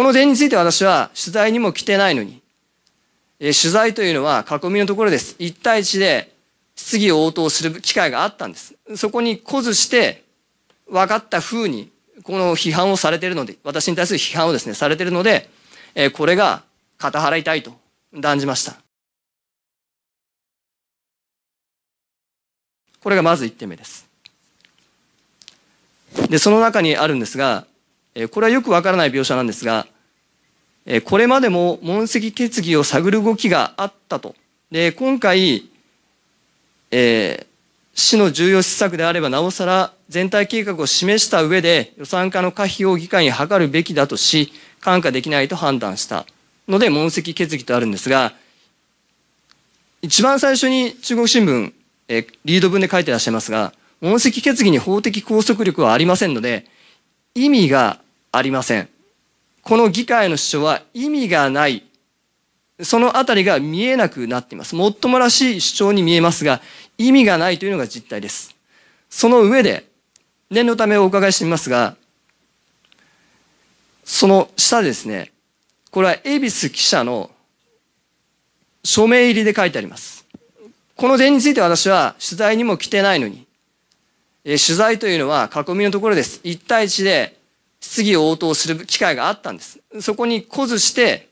この点について私は取材にも来てないのに、えー、取材というのは囲みのところです。一対一で質疑応答する機会があったんです。そこに固ずして、分かった風に、この批判をされているので、私に対する批判をですね、されているので、えー、これが肩払いたいと断じました。これがまず1点目です。で、その中にあるんですが、これはよくわからない描写なんですが、これまでも問責決議を探る動きがあったと。で、今回、えー、市の重要施策であればなおさら全体計画を示した上で予算化の可否を議会に諮るべきだとし、看過できないと判断したので、問責決議とあるんですが、一番最初に中国新聞、えー、リード文で書いてらっしゃいますが、問責決議に法的拘束力はありませんので、意味がありません。この議会の主張は意味がない。そのあたりが見えなくなっています。もっともらしい主張に見えますが、意味がないというのが実態です。その上で、念のためお伺いしてみますが、その下ですね、これは恵比寿記者の署名入りで書いてあります。この点について私は取材にも来てないのに、え取材というのは囲みのところです。一対一で質疑応答する機会があったんです。そこに来ずして、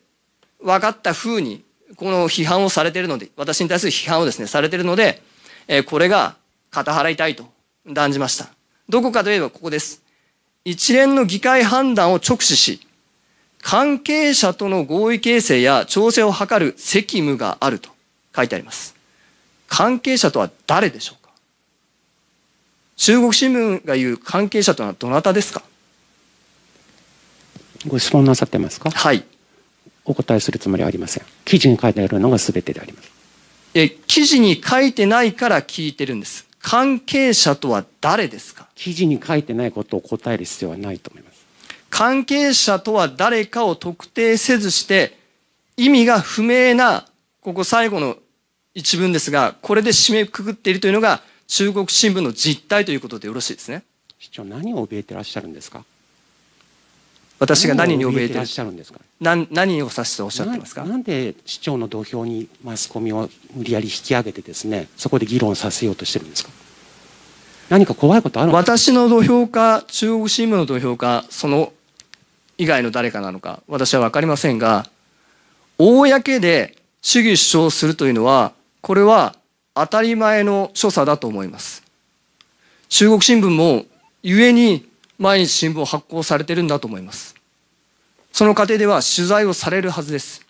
分かった風に、この批判をされているので、私に対する批判をですね、されているので、えこれが肩払いたいと断じました。どこかといえばここです。一連の議会判断を直視し、関係者との合意形成や調整を図る責務があると書いてあります。関係者とは誰でしょうか中国新聞が言う関係者というのはどなたですかご質問なさってますかはい。お答えするつもりはありません。記事に書いてあるのが全てであります。え、記事に書いてないから聞いてるんです。関係者とは誰ですか記事に書いてないことを答える必要はないと思います。関係者とは誰かを特定せずして、意味が不明な、ここ最後の一文ですが、これで締めくくっているというのが、中国新聞の実態ということでよろしいですね市長何を怯えてらっしゃるんですか私が何に怯えてらっしゃるんですか何何を指しておっしゃってますかなんで市長の土俵にマスコミを無理やり引き上げてですねそこで議論させようとしてるんですか何か怖いことある私の土俵か中国新聞の土俵かその以外の誰かなのか私は分かりませんが公で主義主張するというのはこれは当たり前の所作だと思います中国新聞も故に毎日新聞を発行されてるんだと思いますその過程では取材をされるはずです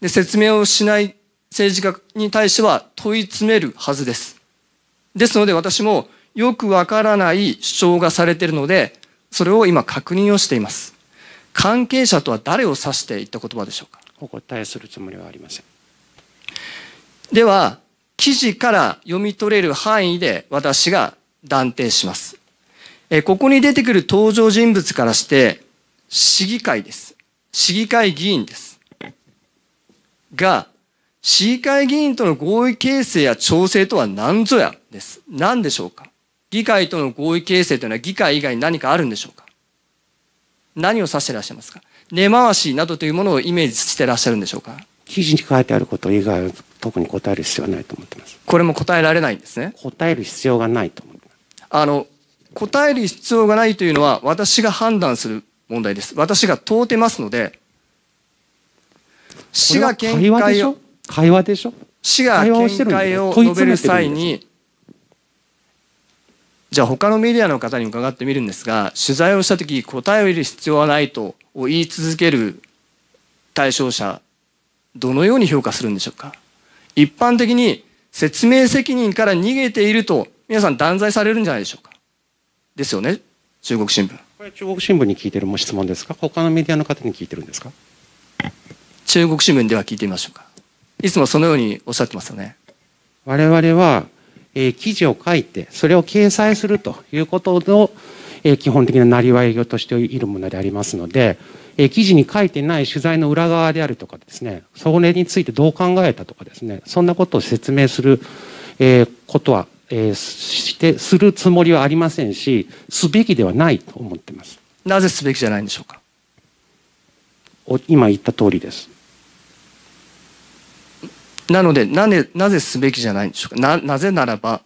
で説明をしない政治家に対しては問い詰めるはずですですので私もよくわからない主張がされているのでそれを今確認をしています関係者とは誰を指していった言葉でしょうかお答えするつもりはありませんでは記事から読み取れる範囲で私が断定します。えここに出てくる登場人物からして、市議会です。市議会議員です。が、市議会議員との合意形成や調整とは何ぞやです。何でしょうか議会との合意形成というのは議会以外に何かあるんでしょうか何を指してらっしゃいますか根回しなどというものをイメージしてらっしゃるんでしょうか記事に書いてあること以外は特に答える必要はないと思ってます。これも答えられないんですね。答える必要がないと思ってあの、答える必要がないというのは私が判断する問題です。私が問うてますので、市が見解を、会話でしょ市が見解を述べる際に、じゃあ他のメディアの方に伺ってみるんですが、取材をした時、答えを得る必要はないと言い続ける対象者どのように評価するんでしょうか一般的に説明責任から逃げていると皆さん断罪されるんじゃないでしょうかですよね中国新聞これ中国新聞に聞いてる質問ですか他のメディアの方に聞いてるんですか中国新聞では聞いてみましょうかいつもそのようにおっしゃってますよね我々は、えー、記事を書いてそれを掲載するということの、えー、基本的ななりわいとしているものでありますのでえ記事に書いてない取材の裏側であるとかですね、それについてどう考えたとかですね、そんなことを説明する、えことは、えして、するつもりはありませんし、すべきではないと思ってます。なぜすべきじゃないんでしょうか今言った通りです。なので、なぜ、なぜすべきじゃないんでしょうかな、なぜならば。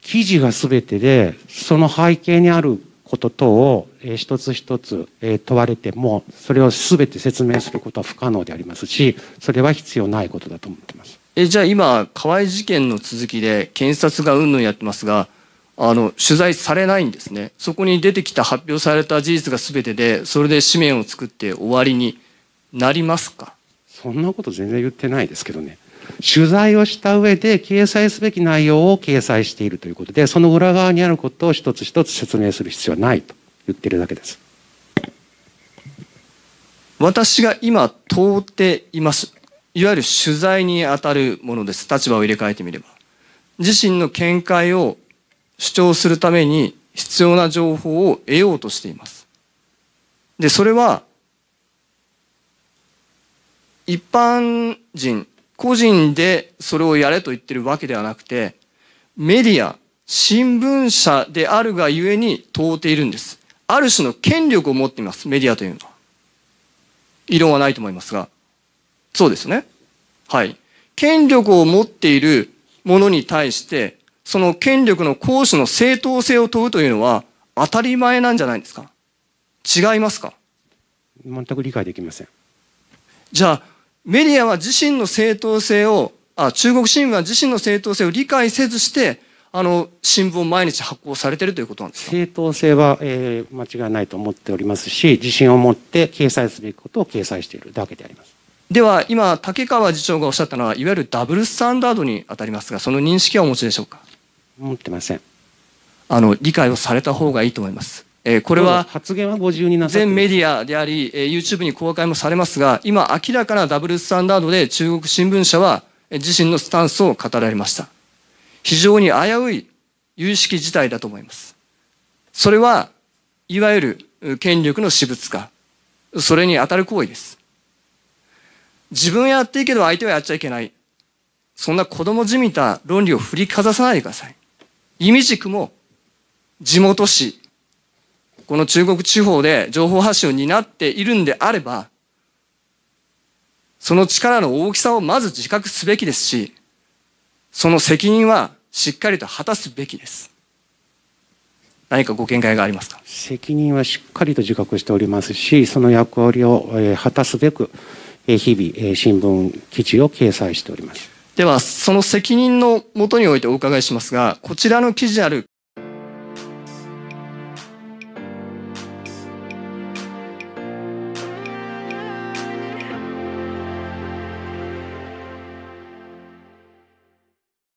記事がすべてで、その背景にあること等を、えー、一つ一つ、えー、問われても、それを全て説明することは不可能でありますし、それは必要ないことだと思ってます。えじゃあ今、河合事件の続きで検察がうんぬんやってますが、あの取材されないんですね、そこに出てきた発表された事実が全てで、それで紙面を作って終わりになりますかそんなこと全然言ってないですけどね。取材をした上で掲載すべき内容を掲載しているということで、その裏側にあることを一つ一つ説明する必要はないと言ってるだけです。私が今通っています。いわゆる取材にあたるものです。立場を入れ替えてみれば。自身の見解を主張するために必要な情報を得ようとしています。で、それは一般人個人でそれをやれと言ってるわけではなくて、メディア、新聞社であるがゆえに問うているんです。ある種の権力を持っています、メディアというのは。異論はないと思いますが。そうですね。はい。権力を持っているものに対して、その権力の行使の正当性を問うというのは当たり前なんじゃないですか違いますか全く理解できません。じゃあ、メディアは自身の正当性を、あ中国新聞は自身の正当性を理解せずして、あの新聞を毎日発行されているということなんですか正当性は、えー、間違いないと思っておりますし、自信を持って掲載すべきことを掲載しているだけであります。では、今、竹川次長がおっしゃったのは、いわゆるダブルスタンダードに当たりますが、その認識はお持ちでしょうか。持ってません。あの理解をされた方がいいと思います。えこれは全メディアであり、え YouTube に公開もされますが、今、明らかなダブルスタンダードで中国新聞社は自身のスタンスを語られました。非常に危うい有識事態だと思います。それは、いわゆる権力の私物化。それに当たる行為です。自分やっていいけど相手はやっちゃいけない。そんな子供じみた論理を振りかざさないでください。意味軸も地元紙、この中国地方で情報発信を担っているんであれば、その力の大きさをまず自覚すべきですし、その責任はしっかりと果たすべきです。何かご見解がありますか責任はしっかりと自覚しておりますし、その役割を果たすべく、日々、新聞記事を掲載しております。では、その責任のもとにおいてお伺いしますが、こちらの記事ある